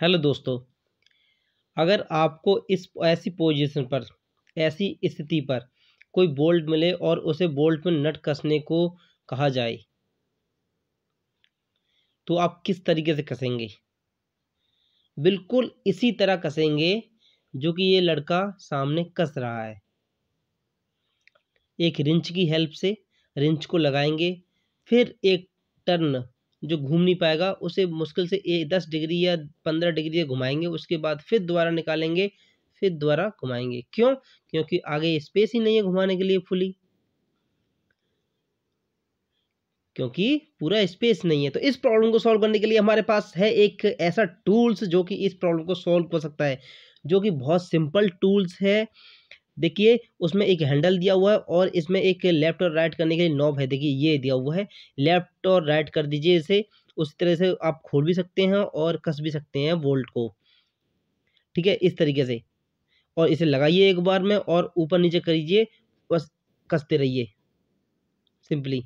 hello दोस्तों अगर आपको इस ऐसी पोजीशन पर ऐसी स्थिति पर कोई बोल्ट मिले और उसे बोल्ट में नट कसने को कहा जाए तो आप किस तरीके से कसेंगे बिल्कुल इसी तरह कसेंगे जो कि ये लड़का सामने कस रहा है एक रिंच की हेल्प से रिंच को लगाएंगे फिर एक टर्न जो घूम नहीं पाएगा उसे मुश्किल से दस डिग्री या पंद्रह डिग्री घुमाएंगे उसके बाद फिर दोबारा निकालेंगे फिर दोबारा घुमाएंगे क्यों क्योंकि आगे स्पेस ही नहीं है घुमाने के लिए फुली क्योंकि पूरा स्पेस नहीं है तो इस प्रॉब्लम को सॉल्व करने के लिए हमारे पास है एक ऐसा टूल्स जो कि इस प्रॉब्लम को सॉल्व कर सकता है जो कि बहुत सिंपल टूल्स है देखिए उसमें एक हैंडल दिया हुआ है और इसमें एक लेफ्ट और राइट करने के लिए नॉब है देखिए ये दिया हुआ है लेफ्ट और राइट कर दीजिए इसे उस तरह से आप खोल भी सकते हैं और कस भी सकते हैं वोल्ट को ठीक है इस तरीके से और इसे लगाइए एक बार में और ऊपर नीचे करिए बस कसते रहिए सिंपली